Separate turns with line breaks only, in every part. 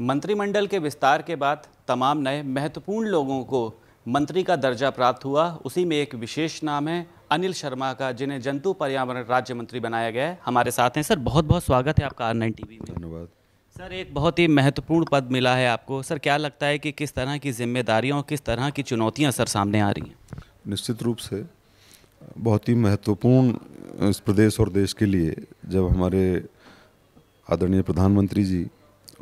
मंत्रिमंडल के विस्तार के बाद तमाम नए महत्वपूर्ण लोगों को मंत्री का दर्जा प्राप्त हुआ उसी में एक विशेष नाम है अनिल शर्मा का जिन्हें जंतु पर्यावरण राज्य मंत्री बनाया गया है हमारे साथ हैं सर बहुत बहुत स्वागत है आपका आर नाइन टी में धन्यवाद सर एक बहुत ही महत्वपूर्ण पद मिला है आपको सर क्या लगता है कि किस तरह की जिम्मेदारियाँ किस तरह की चुनौतियाँ सर सामने आ रही हैं
निश्चित रूप से बहुत ही महत्वपूर्ण इस प्रदेश और देश के लिए जब हमारे आदरणीय प्रधानमंत्री जी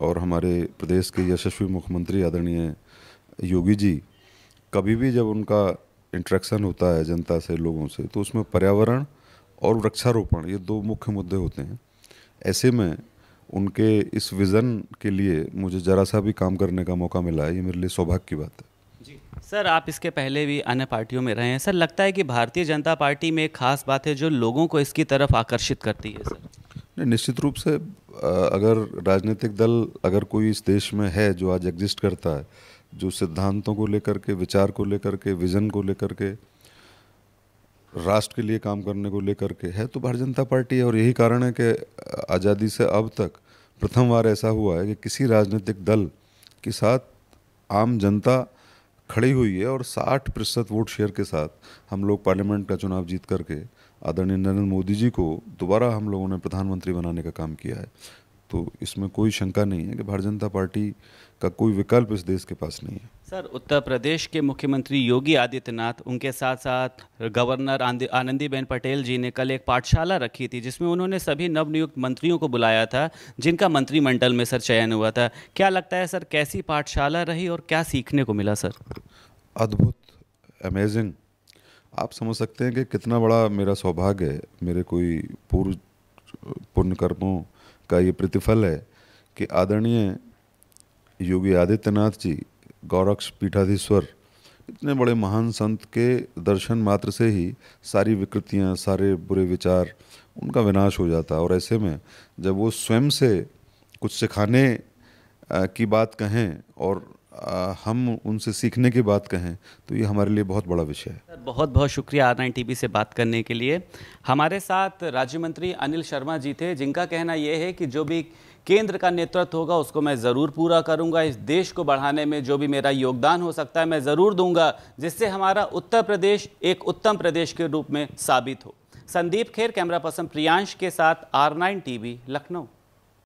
और हमारे प्रदेश के यशस्वी मुख्यमंत्री आदरणीय योगी जी कभी भी जब उनका इंट्रैक्शन होता है जनता से लोगों से तो उसमें पर्यावरण और वृक्षारोपण ये दो मुख्य मुद्दे होते हैं ऐसे में उनके इस विज़न के लिए मुझे ज़रा सा भी काम करने का मौका मिला है ये मेरे लिए सौभाग्य की बात है
जी सर आप इसके पहले भी अन्य पार्टियों में रहे हैं सर लगता है कि भारतीय जनता पार्टी में एक खास बात है जो लोगों को इसकी तरफ आकर्षित करती है
सर निश्चित रूप से अगर राजनीतिक दल अगर कोई इस देश में है जो आज एग्जिस्ट करता है जो सिद्धांतों को लेकर के विचार को लेकर के विज़न को लेकर के राष्ट्र के लिए काम करने को लेकर के है तो भारतीय जनता पार्टी है और यही कारण है कि आज़ादी से अब तक प्रथम बार ऐसा हुआ है कि किसी राजनीतिक दल के साथ आम जनता खड़ी हुई है और 60 प्रतिशत वोट शेयर के साथ हम लोग पार्लियामेंट का चुनाव जीत करके आदरणीय नरेंद्र मोदी जी को दोबारा हम लोगों ने प्रधानमंत्री बनाने का काम किया है तो इसमें कोई शंका नहीं है कि भारतीय जनता पार्टी का कोई विकल्प इस देश के पास नहीं है
सर उत्तर प्रदेश के मुख्यमंत्री योगी आदित्यनाथ उनके साथ साथ गवर्नर आनंदीबेन पटेल जी ने कल एक पाठशाला रखी थी जिसमें उन्होंने सभी नवनियुक्त मंत्रियों को बुलाया था जिनका मंत्रिमंडल में सर चयन हुआ था क्या लगता है सर कैसी पाठशाला रही और क्या सीखने को मिला सर अद्भुत
अमेजिंग आप समझ सकते हैं कि कितना बड़ा मेरा सौभाग्य है मेरे कोई पूर्व पुण्यकर्मों का ये प्रतिफल है कि आदरणीय योगी आदित्यनाथ जी गौरक्ष पीठाधीश्वर इतने बड़े महान संत के दर्शन मात्र से ही सारी विकृतियाँ सारे बुरे विचार उनका विनाश हो जाता और ऐसे में जब वो स्वयं से कुछ सिखाने की बात कहें और हम उनसे सीखने की बात कहें तो ये हमारे लिए बहुत बड़ा विषय है
सर बहुत बहुत शुक्रिया आर नाइन टी से बात करने के लिए हमारे साथ राज्य मंत्री अनिल शर्मा जी थे जिनका कहना यह है कि जो भी केंद्र का नेतृत्व होगा उसको मैं ज़रूर पूरा करूंगा इस देश को बढ़ाने में जो भी मेरा योगदान हो सकता है मैं ज़रूर दूंगा जिससे हमारा उत्तर प्रदेश एक उत्तम प्रदेश के रूप में साबित हो संदीप खेर कैमरा पर्सन प्रियांश के साथ आर नाइन लखनऊ